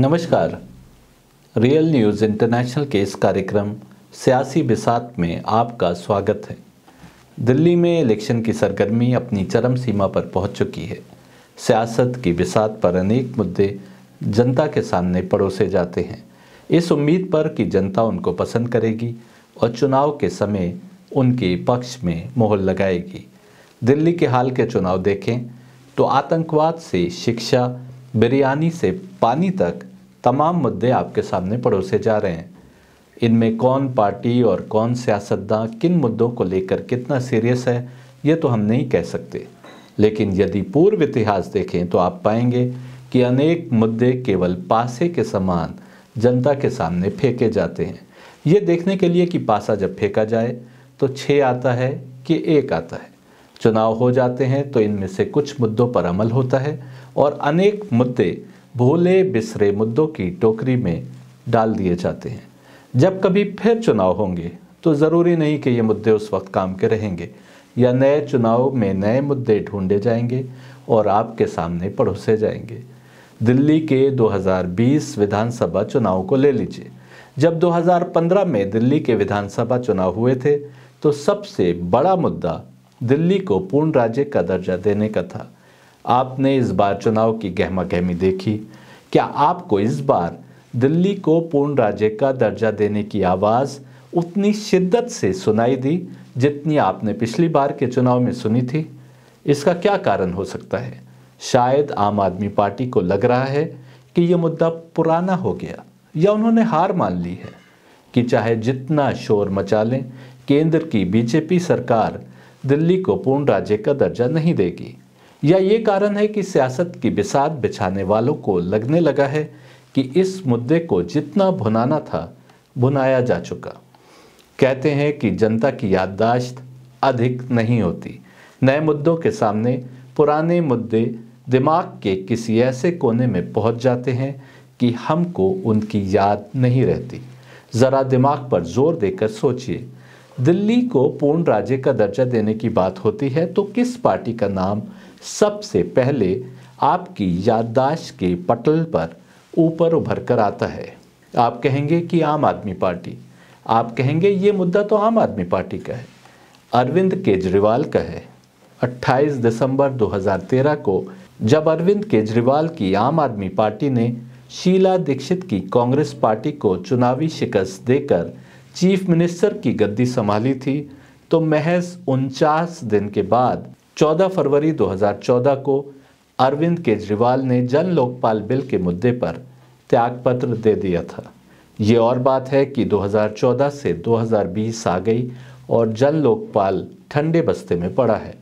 नमस्कार real news international के इस कार्यक्रम सियासी बिसात में आपका स्वागत है दिल्ली में इलेक्शन की सरगर्मी अपनी चरम सीमा पर पहुंच चुकी है सियासत की बिसात पर अनेक मुद्दे जनता के सामने पड़ोसे जाते हैं इस उम्मीद पर कि जनता उनको पसंद करेगी और चुनाव के समय उनके पक्ष में मोहर लगाएगी दिल्ली के हाल के चुनाव देखें तो आतंकवाद से शिक्षा बिरयानी से पानी तक तमाम मुद्दे आपके सामने पड़ोसे जा रहे हैं इनमें कौन पार्टी और कौन सियासतदान किन मुद्दों को लेकर कितना सीरियस है ये तो हम नहीं कह सकते लेकिन यदि पूर्व इतिहास देखें तो आप पाएंगे कि अनेक मुद्दे केवल पासे के समान जनता के सामने फेंके जाते हैं ये देखने के लिए कि पासा जब फेंका जाए तो छः आता है कि एक आता है चुनाव हो जाते हैं तो इनमें से कुछ मुद्दों पर अमल होता है और अनेक मुद्दे भोले बिसरे मुद्दों की टोकरी में डाल दिए जाते हैं जब कभी फिर चुनाव होंगे तो ज़रूरी नहीं कि ये मुद्दे उस वक्त काम के रहेंगे या नए चुनाव में नए मुद्दे ढूंढे जाएंगे और आपके सामने पड़ोसे जाएंगे दिल्ली के 2020 विधानसभा चुनाव को ले लीजिए जब 2015 में दिल्ली के विधानसभा चुनाव हुए थे तो सबसे बड़ा मुद्दा दिल्ली को पूर्ण राज्य का दर्जा देने का था आपने इस बार चुनाव की गहमा गहमी देखी क्या आपको इस बार दिल्ली को पूर्ण राज्य का दर्जा देने की आवाज़ उतनी शिद्दत से सुनाई दी जितनी आपने पिछली बार के चुनाव में सुनी थी इसका क्या कारण हो सकता है शायद आम आदमी पार्टी को लग रहा है कि यह मुद्दा पुराना हो गया या उन्होंने हार मान ली है कि चाहे जितना शोर मचा लें केंद्र की बीजेपी सरकार दिल्ली को पूर्ण राज्य का दर्जा नहीं देगी या ये कारण है कि सियासत की बिसात बिछाने वालों को लगने लगा है कि इस मुद्दे को जितना भुनाना था भुनाया जा चुका कहते हैं कि जनता की याददाश्त अधिक नहीं होती नए मुद्दों के सामने पुराने मुद्दे दिमाग के किसी ऐसे कोने में पहुंच जाते हैं कि हमको उनकी याद नहीं रहती ज़रा दिमाग पर जोर देकर सोचिए दिल्ली को पूर्ण राज्य का दर्जा देने की बात होती है तो किस पार्टी का नाम सबसे पहले आपकी याददाश्त के पटल पर ऊपर उभर कर आता है आप कहेंगे कि आम आदमी पार्टी आप कहेंगे ये मुद्दा तो आम आदमी पार्टी का है अरविंद केजरीवाल का है 28 दिसंबर 2013 को जब अरविंद केजरीवाल की आम आदमी पार्टी ने शीला दीक्षित की कांग्रेस पार्टी को चुनावी शिकस्त देकर चीफ मिनिस्टर की गद्दी संभाली थी तो महज उनचास दिन के बाद 14 फरवरी 2014 को अरविंद केजरीवाल ने जन लोकपाल बिल के मुद्दे पर त्यागपत्र दे दिया था ये और बात है कि 2014 से 2020 आ गई और जन लोकपाल ठंडे बस्ते में पड़ा है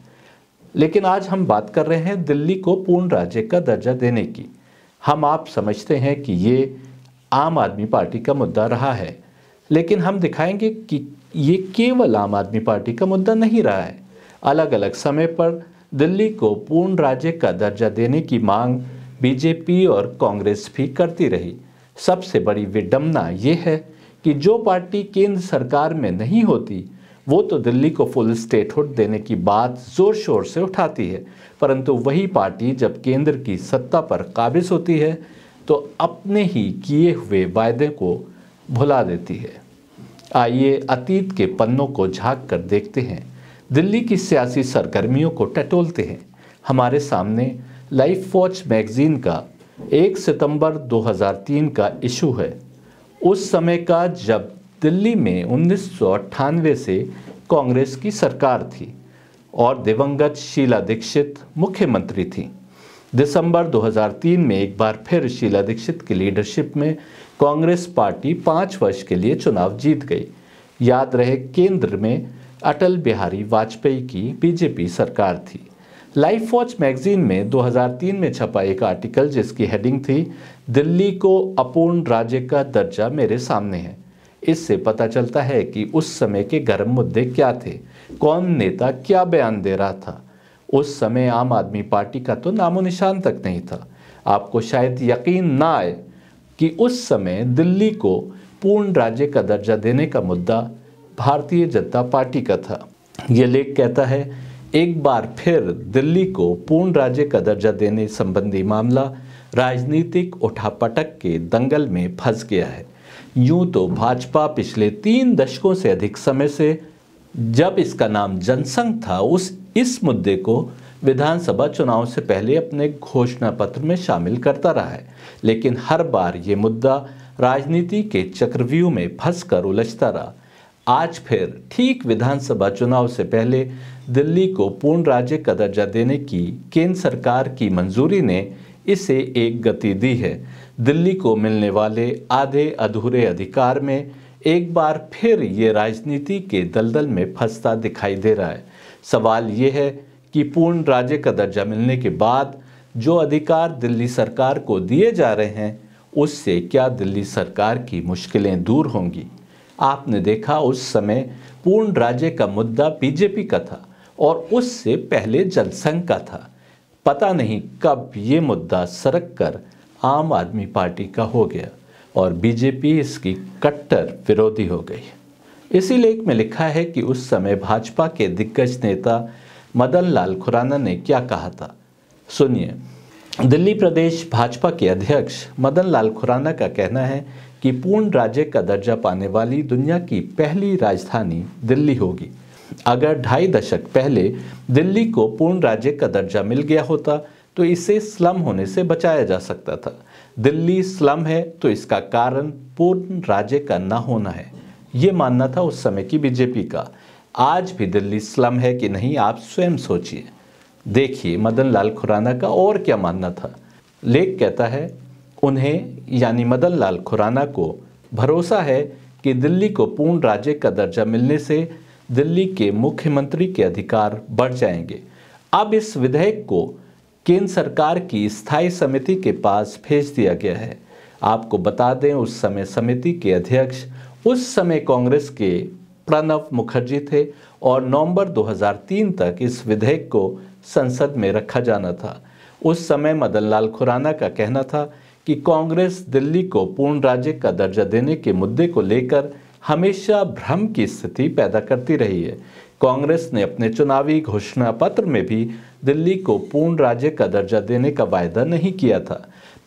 लेकिन आज हम बात कर रहे हैं दिल्ली को पूर्ण राज्य का दर्जा देने की हम आप समझते हैं कि ये आम आदमी पार्टी का मुद्दा रहा है लेकिन हम दिखाएंगे कि ये केवल आम आदमी पार्टी का मुद्दा नहीं रहा है अलग अलग समय पर दिल्ली को पूर्ण राज्य का दर्जा देने की मांग बीजेपी और कांग्रेस भी करती रही सबसे बड़ी विडम्बना ये है कि जो पार्टी केंद्र सरकार में नहीं होती वो तो दिल्ली को फुल स्टेटहुड देने की बात ज़ोर शोर से उठाती है परंतु वही पार्टी जब केंद्र की सत्ता पर काबिज होती है तो अपने ही किए हुए वायदे को भुला देती है आइए अतीत के पन्नों को झाँक कर देखते हैं दिल्ली की सियासी सरगर्मियों को टटोलते हैं हमारे सामने लाइफ वॉच मैगज़ीन का 1 सितंबर 2003 का इशू है उस समय का जब दिल्ली में उन्नीस से कांग्रेस की सरकार थी और दिवंगत शीला दीक्षित मुख्यमंत्री थी दिसंबर 2003 में एक बार फिर शीला दीक्षित की लीडरशिप में कांग्रेस पार्टी पाँच वर्ष के लिए चुनाव जीत गई याद रहे केंद्र में अटल बिहारी वाजपेयी की बीजेपी सरकार थी लाइफ वॉच मैगजीन में 2003 में छपा एक आर्टिकल जिसकी हेडिंग थी दिल्ली को अपूर्ण राज्य का दर्जा मेरे सामने है इससे पता चलता है कि उस समय के गर्म मुद्दे क्या थे कौन नेता क्या बयान दे रहा था उस समय आम आदमी पार्टी का तो नामो निशान तक नहीं था आपको शायद यकीन ना आए कि उस समय दिल्ली को पूर्ण राज्य का दर्जा देने का मुद्दा भारतीय जनता पार्टी का था ये लेख कहता है एक बार फिर दिल्ली को पूर्ण राज्य का दर्जा देने संबंधी मामला राजनीतिक उठापटक के दंगल में फंस गया है यूं तो भाजपा पिछले तीन दशकों से अधिक समय से जब इसका नाम जनसंघ था उस इस मुद्दे को विधानसभा चुनाव से पहले अपने घोषणा पत्र में शामिल करता रहा है लेकिन हर बार ये मुद्दा राजनीति के चक्रव्यूह में कर उलझता रहा आज फिर ठीक विधानसभा चुनाव से पहले दिल्ली को पूर्ण राज्य का दर्जा देने की केंद्र सरकार की मंजूरी ने इसे एक गति दी है दिल्ली को मिलने वाले आधे अधूरे अधिकार में एक बार फिर ये राजनीति के दलदल में फंसता दिखाई दे रहा है सवाल ये है कि पूर्ण राज्य का दर्जा मिलने के बाद जो अधिकार दिल्ली सरकार को दिए जा रहे हैं उससे क्या दिल्ली सरकार की मुश्किलें दूर होंगी आपने देखा उस समय पूर्ण राज्य का मुद्दा बीजेपी का था और उससे पहले जनसंघ का था पता नहीं कब ये मुद्दा सरक कर आम आदमी पार्टी का हो गया और बीजेपी इसकी कट्टर विरोधी हो गई इसी लेख में लिखा है कि उस समय भाजपा के दिग्गज नेता मदन लाल खुराना ने क्या कहा था सुनिए दिल्ली प्रदेश भाजपा के अध्यक्ष मदन लाल खुराना का कहना है कि पूर्ण राज्य का दर्जा पाने वाली दुनिया की पहली राजधानी दिल्ली होगी अगर ढाई दशक पहले दिल्ली को पूर्ण राज्य का दर्जा मिल गया होता तो इसे स्लम होने से बचाया जा सकता था दिल्ली स्लम है तो इसका कारण पूर्ण राज्य का न होना है ये मानना था उस समय की बीजेपी का आज भी दिल्ली स्लम है कि नहीं आप स्वयं सोचिए देखिए मदन लाल खुराना का और क्या मानना था लेख कहता है उन्हें यानी मदन लाल खुराना को भरोसा है कि दिल्ली को पूर्ण राज्य का दर्जा मिलने से दिल्ली के मुख्यमंत्री के अधिकार बढ़ जाएंगे अब इस विधेयक को केंद्र सरकार की स्थायी समिति के पास भेज दिया गया है आपको बता दें उस समय समिति के अध्यक्ष उस समय कांग्रेस के प्रणब मुखर्जी थे और नवंबर 2003 तक इस विधेयक को संसद में रखा जाना था उस समय मदनलाल खुराना का कहना था कि कांग्रेस दिल्ली को पूर्ण राज्य का दर्जा देने के मुद्दे को लेकर हमेशा भ्रम की स्थिति पैदा करती रही है कांग्रेस ने अपने चुनावी घोषणा पत्र में भी दिल्ली को पूर्ण राज्य का दर्जा देने का वायदा नहीं किया था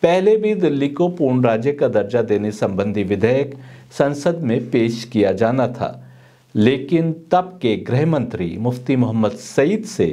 पहले भी दिल्ली को पूर्ण राज्य का दर्जा देने संबंधी विधेयक संसद में पेश किया जाना था लेकिन तब के गृह मंत्री मुफ्ती मोहम्मद सईद से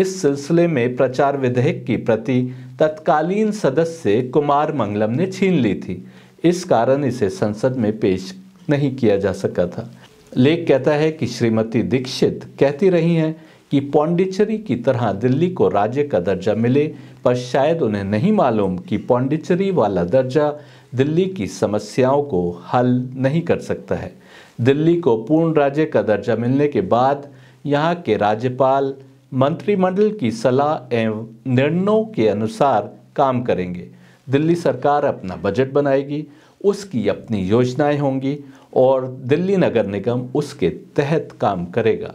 इस सिलसिले में प्रचार विधेयक की प्रति तत्कालीन सदस्य कुमार मंगलम ने छीन ली थी इस कारण इसे संसद में पेश नहीं किया जा सका था लेख कहता है कि श्रीमती दीक्षित कहती रही हैं कि पौंडिचेरी की तरह दिल्ली को राज्य का दर्जा मिले पर शायद उन्हें नहीं मालूम कि पौंडिचेरी वाला दर्जा दिल्ली की समस्याओं को हल नहीं कर सकता है दिल्ली को पूर्ण राज्य का दर्जा मिलने के बाद यहाँ के राज्यपाल मंत्रिमंडल की सलाह एवं निर्णयों के अनुसार काम करेंगे दिल्ली सरकार अपना बजट बनाएगी उसकी अपनी योजनाएं होंगी और दिल्ली नगर निगम उसके तहत काम करेगा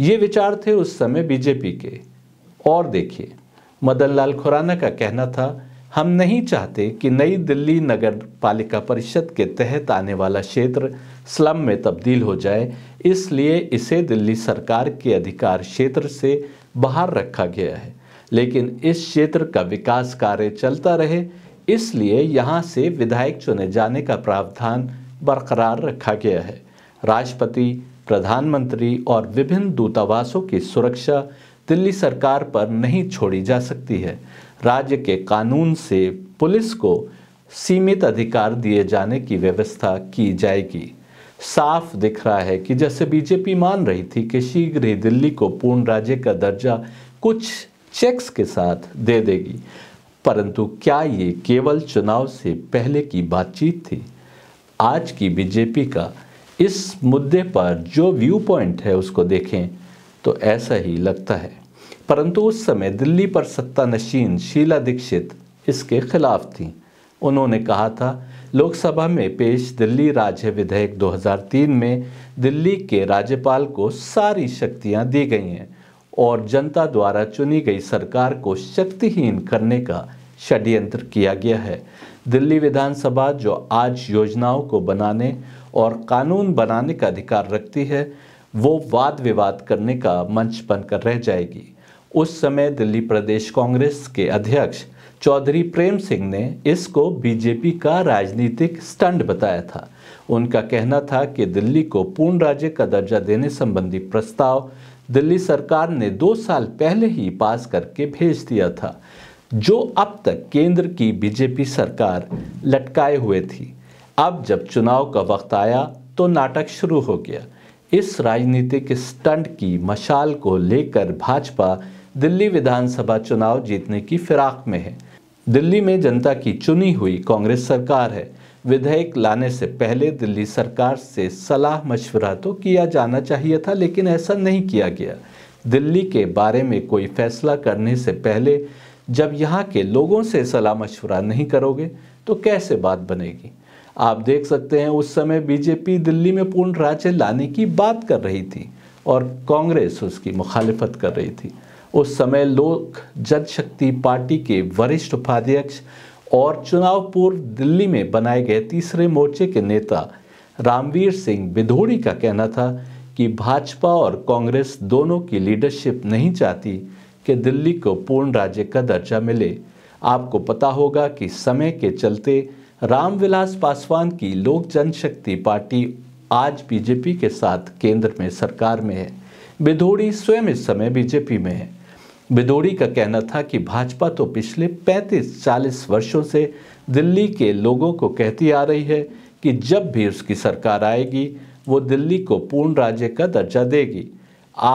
ये विचार थे उस समय बीजेपी के और देखिए मदन लाल खुराना का कहना था हम नहीं चाहते कि नई दिल्ली नगर पालिका परिषद के तहत आने वाला क्षेत्र स्लम में तब्दील हो जाए इसलिए इसे दिल्ली सरकार के अधिकार क्षेत्र से बाहर रखा गया है लेकिन इस क्षेत्र का विकास कार्य चलता रहे इसलिए यहाँ से विधायक चुने जाने का प्रावधान बरकरार रखा गया है राष्ट्रपति प्रधानमंत्री और विभिन्न दूतावासों की सुरक्षा दिल्ली सरकार पर नहीं छोड़ी जा सकती है राज्य के कानून से पुलिस को सीमित अधिकार दिए जाने की व्यवस्था की जाएगी साफ दिख रहा है कि जैसे बीजेपी मान रही थी कि शीघ्र ही दिल्ली को पूर्ण राज्य का दर्जा कुछ चेक्स के साथ दे देगी परंतु क्या ये केवल चुनाव से पहले की बातचीत थी आज की बीजेपी का इस मुद्दे पर जो व्यू पॉइंट है उसको देखें तो ऐसा ही लगता है परंतु उस समय दिल्ली पर सत्ता नशीन शीला दीक्षित इसके खिलाफ थीं उन्होंने कहा था लोकसभा में पेश दिल्ली राज्य विधेयक 2003 में दिल्ली के राज्यपाल को सारी शक्तियां दी गई हैं और जनता द्वारा चुनी गई सरकार को शक्तिहीन करने का षड्यंत्र किया गया है दिल्ली विधानसभा जो आज योजनाओं को बनाने और कानून बनाने का अधिकार रखती है वो वाद विवाद करने का मंच बनकर रह जाएगी उस समय दिल्ली प्रदेश कांग्रेस के अध्यक्ष चौधरी प्रेम सिंह ने इसको बीजेपी का राजनीतिक स्टंट बताया था उनका कहना था कि दिल्ली को पूर्ण राज्य का दर्जा देने संबंधी प्रस्ताव दिल्ली सरकार ने दो साल पहले ही पास करके भेज दिया था जो अब तक केंद्र की बीजेपी सरकार लटकाए हुए थी अब जब चुनाव का वक्त आया तो नाटक शुरू हो गया इस राजनीतिक स्टंट की मशाल को लेकर भाजपा दिल्ली विधानसभा चुनाव जीतने की फिराक में है दिल्ली में जनता की चुनी हुई कांग्रेस सरकार है विधेयक लाने से पहले दिल्ली सरकार से सलाह मशवरा तो किया जाना चाहिए था लेकिन ऐसा नहीं किया गया दिल्ली के बारे में कोई फैसला करने से पहले जब यहाँ के लोगों से सलाह मशवरा नहीं करोगे तो कैसे बात बनेगी आप देख सकते हैं उस समय बीजेपी दिल्ली में पूर्ण राज्य लाने की बात कर रही थी और कांग्रेस उसकी मुखालिफत कर रही थी उस समय लोक जनशक्ति पार्टी के वरिष्ठ उपाध्यक्ष और चुनाव पूर्व दिल्ली में बनाए गए तीसरे मोर्चे के नेता रामवीर सिंह बिधोड़ी का कहना था कि भाजपा और कांग्रेस दोनों की लीडरशिप नहीं चाहती कि दिल्ली को पूर्ण राज्य का दर्जा मिले आपको पता होगा कि समय के चलते रामविलास पासवान की लोक जनशक्ति पार्टी आज बीजेपी के साथ केंद्र में सरकार में है बिधोड़ी स्वयं इस समय बीजेपी में है बिदोड़ी का कहना था कि भाजपा तो पिछले 35-40 वर्षों से दिल्ली के लोगों को कहती आ रही है कि जब भी उसकी सरकार आएगी वो दिल्ली को पूर्ण राज्य का दर्जा देगी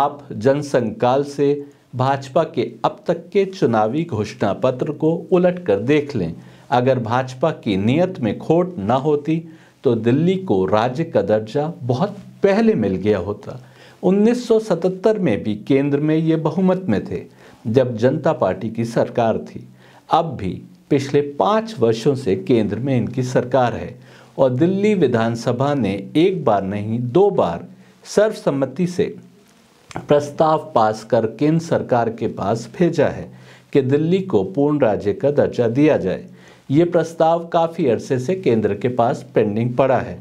आप जनसंघ से भाजपा के अब तक के चुनावी घोषणा पत्र को उलट कर देख लें अगर भाजपा की नीयत में खोट न होती तो दिल्ली को राज्य का दर्जा बहुत पहले मिल गया होता 1977 में भी केंद्र में ये बहुमत में थे जब जनता पार्टी की सरकार थी अब भी पिछले पाँच वर्षों से केंद्र में इनकी सरकार है और दिल्ली विधानसभा ने एक बार नहीं दो बार सर्वसम्मति से प्रस्ताव पास कर केंद्र सरकार के पास भेजा है कि दिल्ली को पूर्ण राज्य का दर्जा दिया जाए ये प्रस्ताव काफ़ी अरसे से केंद्र के पास पेंडिंग पड़ा है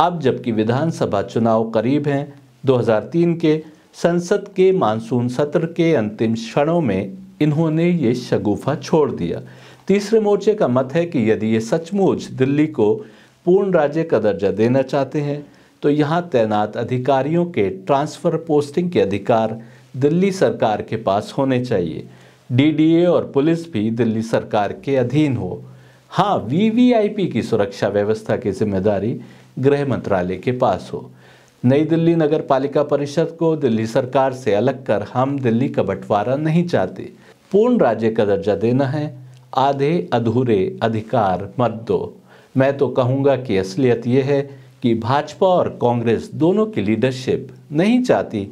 अब जबकि विधानसभा चुनाव करीब हैं 2003 के संसद के मानसून सत्र के अंतिम क्षणों में इन्होंने ये शगुफा छोड़ दिया तीसरे मोर्चे का मत है कि यदि ये सचमुच दिल्ली को पूर्ण राज्य का दर्जा देना चाहते हैं तो यहाँ तैनात अधिकारियों के ट्रांसफ़र पोस्टिंग के अधिकार दिल्ली सरकार के पास होने चाहिए डीडीए और पुलिस भी दिल्ली सरकार के अधीन हो हाँ वीवीआईपी की सुरक्षा व्यवस्था की जिम्मेदारी गृह मंत्रालय के पास हो नई दिल्ली नगर पालिका परिषद को दिल्ली सरकार से अलग कर हम दिल्ली का बंटवारा नहीं चाहते पूर्ण राज्य का दर्जा देना है आधे अधूरे अधिकार मत दो मैं तो कहूँगा कि असलियत यह है कि भाजपा और कांग्रेस दोनों की लीडरशिप नहीं चाहती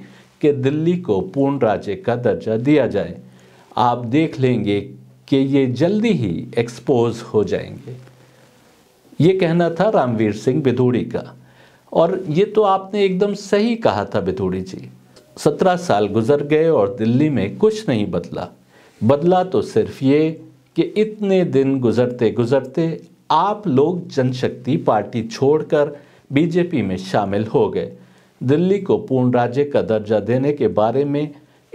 कि दिल्ली को पूर्ण राज्य का दर्जा दिया जाए आप देख लेंगे कि ये जल्दी ही एक्सपोज हो जाएंगे ये कहना था रामवीर सिंह बिधूड़ी का और ये तो आपने एकदम सही कहा था बिथोड़ी जी सत्रह साल गुजर गए और दिल्ली में कुछ नहीं बदला बदला तो सिर्फ ये कि इतने दिन गुजरते गुजरते आप लोग जनशक्ति पार्टी छोड़कर बीजेपी में शामिल हो गए दिल्ली को पूर्ण राज्य का दर्जा देने के बारे में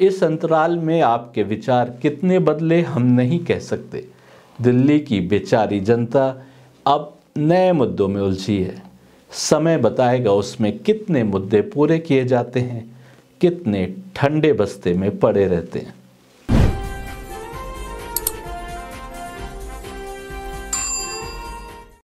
इस अंतराल में आपके विचार कितने बदले हम नहीं कह सकते दिल्ली की बेचारी जनता अब नए मुद्दों में उलझी है समय बताएगा उसमें कितने मुद्दे पूरे किए जाते हैं कितने ठंडे बस्ते में पड़े रहते हैं